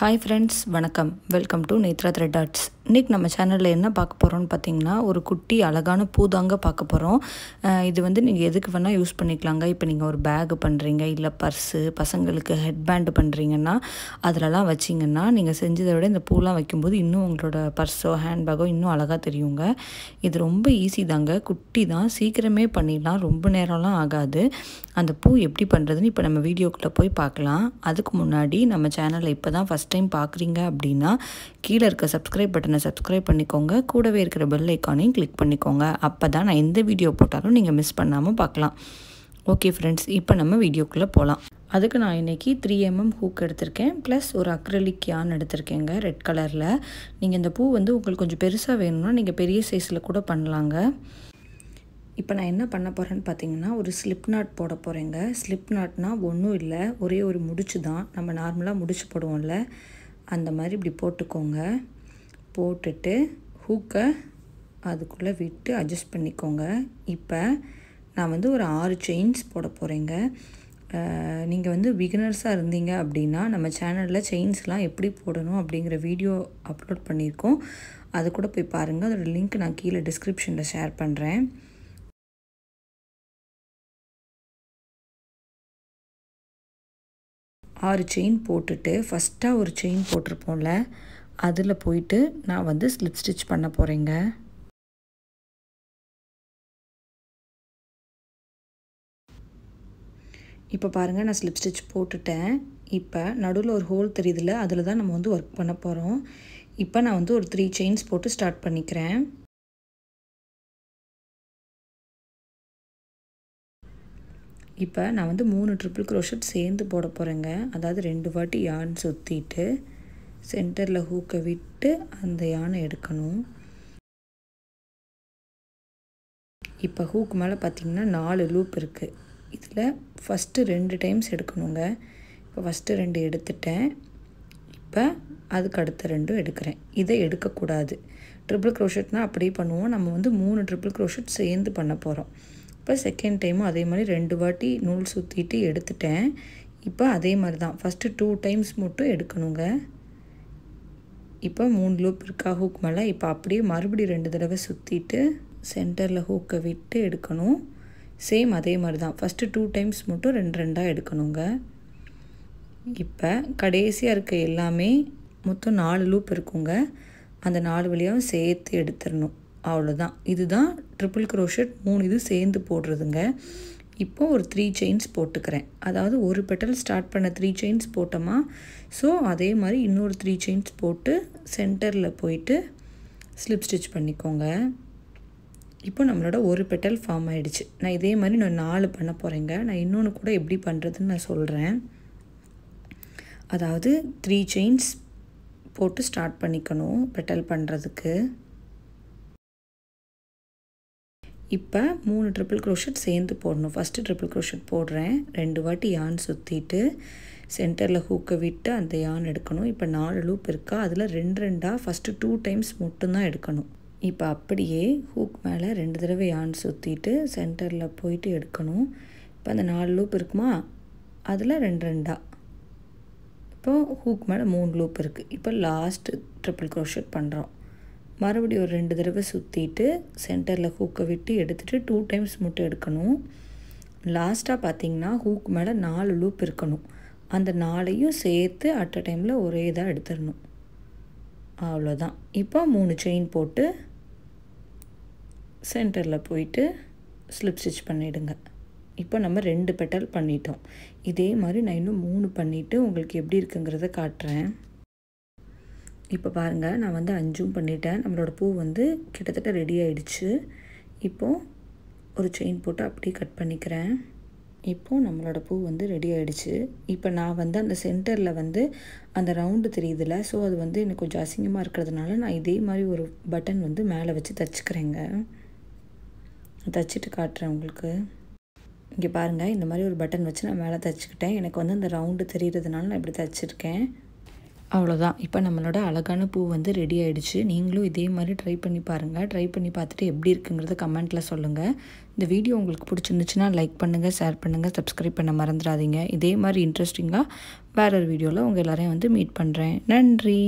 hi friends வணக்கம் welcome to Netra thread arts இன்றைக்கி நம்ம சேனலில் என்ன பார்க்க போகிறோம்னு பார்த்தீங்கன்னா ஒரு குட்டி அழகான பூ தாங்க பார்க்க போகிறோம் இது வந்து நீங்கள் எதுக்கு வேணால் யூஸ் பண்ணிக்கலாங்க இப்போ நீங்கள் ஒரு பேகு பண்ணுறீங்க இல்லை பர்ஸு பசங்களுக்கு ஹெட் பேண்டு பண்ணுறீங்கன்னா அதிலலாம் வச்சிங்கன்னா நீங்கள் செஞ்சதை விட இந்த பூலாம் வைக்கும்போது இன்னும் உங்களோட பர்ஸோ ஹேண்ட்பேக்கோ இன்னும் அழகாக தெரியுங்க இது ரொம்ப ஈஸி தாங்க குட்டி தான் சீக்கிரமே பண்ணிடலாம் ரொம்ப நேரம்லாம் ஆகாது அந்த பூ எப்படி பண்ணுறதுன்னு இப்போ நம்ம வீடியோக்குள்ளே போய் பார்க்கலாம் அதுக்கு முன்னாடி நம்ம சேனலில் இப்போ தான் ஃபஸ்ட் டைம் பார்க்குறீங்க அப்படின்னா கீழே இருக்க சப்ஸ்கிரைப் பட்டனை சேனலை சப்ஸ்கிரைப் பண்ணிக்கோங்க கூடவே இருக்கிற பெல் ஐக்கானையும் கிளிக் பண்ணிக்கோங்க அப்போ தான் நான் எந்த வீடியோ போட்டாலும் நீங்கள் மிஸ் பண்ணாமல் பார்க்கலாம் ஓகே ஃப்ரெண்ட்ஸ் இப்போ நம்ம வீடியோக்குள்ளே போகலாம் அதுக்கு நான் இன்றைக்கி த்ரீ எம்எம் ஹூக் எடுத்திருக்கேன் ப்ளஸ் ஒரு அக்ரலிக் யான் எடுத்திருக்கேங்க ரெட் கலரில் நீங்கள் இந்த பூ வந்து உங்களுக்கு கொஞ்சம் பெருசாக வேணும்னா நீங்கள் பெரிய சைஸில் கூட பண்ணலாங்க இப்போ நான் என்ன பண்ண போகிறேன்னு பார்த்தீங்கன்னா ஒரு ஸ்லிப் நாட் போட போகிறேங்க ஸ்லிப் நாட்னால் ஒன்றும் இல்லை ஒரே ஒரு முடிச்சு தான் நம்ம நார்மலாக முடிச்சு போடுவோம்ல அந்த மாதிரி இப்படி போட்டுக்கோங்க போட்டுட்டு ஹூக்கை அதுக்குள்ளே விட்டு அட்ஜஸ்ட் பண்ணிக்கோங்க இப்போ நான் வந்து ஒரு ஆறு செயின்ஸ் போட போகிறேங்க நீங்கள் வந்து பிகினர்ஸாக இருந்தீங்க அப்படின்னா நம்ம சேனலில் செயின்ஸ்லாம் எப்படி போடணும் அப்படிங்கிற வீடியோ அப்லோட் பண்ணியிருக்கோம் அது கூட போய் பாருங்கள் அதோடய லிங்க் நான் கீழே டிஸ்கிரிப்ஷனில் ஷேர் பண்ணுறேன் ஆறு செயின் போட்டுட்டு ஃபஸ்ட்டாக ஒரு செயின் போட்டிருப்போம்ல அதில் போயிட்டு நான் வந்து ஸ்லிப் ஸ்டிச் பண்ண போகிறேங்க இப்போ பாருங்கள் நான் ஸ்லிப் ஸ்டிச் போட்டுட்டேன் இப்போ நடுவில் ஒரு ஹோல் தெரியுதுல அதில் தான் நம்ம வந்து ஒர்க் பண்ண போகிறோம் இப்போ நான் வந்து ஒரு த்ரீ செயின்ஸ் போட்டு ஸ்டார்ட் பண்ணிக்கிறேன் இப்போ நான் வந்து மூணு ட்ரிபிள் க்ரோஷட் சேர்ந்து போட போகிறேங்க அதாவது ரெண்டு வாட்டி யார்ன் சுற்றிட்டு சென்டரில் ஹூக்கை விட்டு அந்த யானை எடுக்கணும் இப்போ ஹூக் மேலே பார்த்திங்கன்னா நாலு லூப் இருக்குது இதில் ஃபஸ்ட்டு ரெண்டு டைம்ஸ் எடுக்கணுங்க இப்போ ஃபஸ்ட்டு ரெண்டு எடுத்துட்டேன் இப்போ அதுக்கு அடுத்த ரெண்டும் எடுக்கிறேன் இதை எடுக்கக்கூடாது ட்ரிபிள் க்ரோஷட்னால் அப்படியே பண்ணுவோம் நம்ம வந்து மூணு ட்ரிபிள் க்ரோஷட் சேர்ந்து பண்ண போகிறோம் இப்போ செகண்ட் டைமும் அதே மாதிரி ரெண்டு வாட்டி நூல் சுற்றிட்டு எடுத்துட்டேன் இப்போ அதே மாதிரி தான் ஃபஸ்ட்டு டூ டைம்ஸ் மட்டும் எடுக்கணுங்க இப்போ மூணு லூப் இருக்கா ஹூக் மேலே இப்போ அப்படியே மறுபடியும் ரெண்டு தடவை சுற்றிட்டு சென்டரில் ஹூக்கை விட்டு எடுக்கணும் சேம் அதே மாதிரி தான் ஃபஸ்ட்டு டூ டைம்ஸ் மட்டும் ரெண்டு ரெண்டாக எடுக்கணுங்க இப்போ கடைசியாக இருக்க எல்லாமே மொத்தம் நாலு லூப் இருக்குங்க அந்த நாலு வழியாகவும் சேர்த்து எடுத்துடணும் அவ்வளோதான் இதுதான் ட்ரிபிள் க்ரோஷட் மூணு இது சேர்ந்து போடுறதுங்க இப்போது ஒரு த்ரீ செயின்ஸ் போட்டுக்கிறேன் அதாவது ஒரு பெட்டல் ஸ்டார்ட் பண்ண த்ரீ செயின்ஸ் போட்டோமா ஸோ அதே மாதிரி இன்னொரு த்ரீ செயின்ஸ் போட்டு சென்டரில் போயிட்டு ஸ்லிப் ஸ்டிச் பண்ணிக்கோங்க இப்போ நம்மளோட ஒரு பெட்டல் ஃபார்ம் ஆகிடுச்சு நான் இதே மாதிரி நான் நாலு பண்ண போகிறேங்க நான் இன்னொன்று கூட எப்படி பண்ணுறதுன்னு நான் சொல்கிறேன் அதாவது த்ரீ செயின்ஸ் போட்டு ஸ்டார்ட் பண்ணிக்கணும் பெட்டல் பண்ணுறதுக்கு இப்போ மூணு ட்ரிபிள் க்ரோஷட் சேர்ந்து போடணும் ஃபஸ்ட்டு ட்ரிபிள் க்ரோஷட் போடுறேன் ரெண்டு வாட்டி யான் சுற்றிட்டு சென்டரில் ஹூக்கை விட்டு அந்த யான் எடுக்கணும் இப்போ நாலு லூப் இருக்கா அதில் ரெண்டு ரெண்டாக ஃபஸ்ட்டு டூ டைம்ஸ் மட்டும்தான் எடுக்கணும் இப்போ அப்படியே ஹூக் மேலே ரெண்டு தடவை யான் சுற்றிட்டு சென்டரில் போயிட்டு எடுக்கணும் இப்போ அந்த நாலு லூப் இருக்குமா அதில் ரெண்டு ரெண்டாக இப்போது ஹூக் மேலே மூணு லூப் இருக்குது இப்போ லாஸ்ட்டு ட்ரிபிள் க்ரோஷட் பண்ணுறோம் மறுபடியும் ஒரு ரெண்டு தடவை சுற்றிட்டு சென்டரில் ஹூக்கை விட்டு எடுத்துகிட்டு டூ டைம்ஸ் மட்டும் எடுக்கணும் லாஸ்ட்டாக பார்த்திங்கன்னா ஹூக் மேலே நாலு லூப் இருக்கணும் அந்த நாளையும் சேர்த்து அட் அ டைமில் ஒரே இதாக எடுத்துடணும் அவ்வளோதான் இப்போ மூணு செயின் போட்டு சென்டரில் போயிட்டு ஸ்லிப் ஸ்டிச் பண்ணிவிடுங்க இப்போ நம்ம ரெண்டு பெட்டல் பண்ணிட்டோம் இதே மாதிரி நான் இன்னும் மூணு பண்ணிவிட்டு உங்களுக்கு எப்படி இருக்குங்கிறத காட்டுறேன் இப்போ பாருங்கள் நான் வந்து அஞ்சும் பண்ணிட்டேன் நம்மளோட பூ வந்து கிட்டத்தட்ட ரெடி ஆயிடுச்சு இப்போது ஒரு செயின் போட்டு அப்படியே கட் பண்ணிக்கிறேன் இப்போது நம்மளோட பூ வந்து ரெடி ஆகிடுச்சு இப்போ நான் வந்து அந்த சென்டரில் வந்து அந்த ரவுண்டு தெரியுதுல ஸோ அது வந்து எனக்கு கொஞ்சம் அசிங்கமாக இருக்கிறதுனால நான் இதே மாதிரி ஒரு பட்டன் வந்து மேலே வச்சு தச்சுக்கிறேங்க தச்சுட்டு காட்டுறேன் உங்களுக்கு இங்கே பாருங்கள் இந்த மாதிரி ஒரு பட்டன் வச்சு நான் மேலே தச்சுக்கிட்டேன் எனக்கு வந்து அந்த ரவுண்டு தெரிகிறதுனால நான் இப்படி தச்சுருக்கேன் அவ்வளோதான் இப்போ நம்மளோட அழகான பூ வந்து ரெடி ஆகிடுச்சு நீங்களும் இதே மாதிரி ட்ரை பண்ணி பாருங்கள் ட்ரை பண்ணி பார்த்துட்டு எப்படி இருக்குங்கிறத கமெண்ட்டில் சொல்லுங்கள் இந்த வீடியோ உங்களுக்கு பிடிச்சிருந்துச்சுன்னா லைக் பண்ணுங்கள் ஷேர் பண்ணுங்கள் சப்ஸ்கிரைப் பண்ண மறந்துடாதீங்க இதே மாதிரி இன்ட்ரெஸ்டிங்காக வேற ஒரு வீடியோவில் உங்கள் எல்லோரையும் வந்து மீட் பண்ணுறேன் நன்றி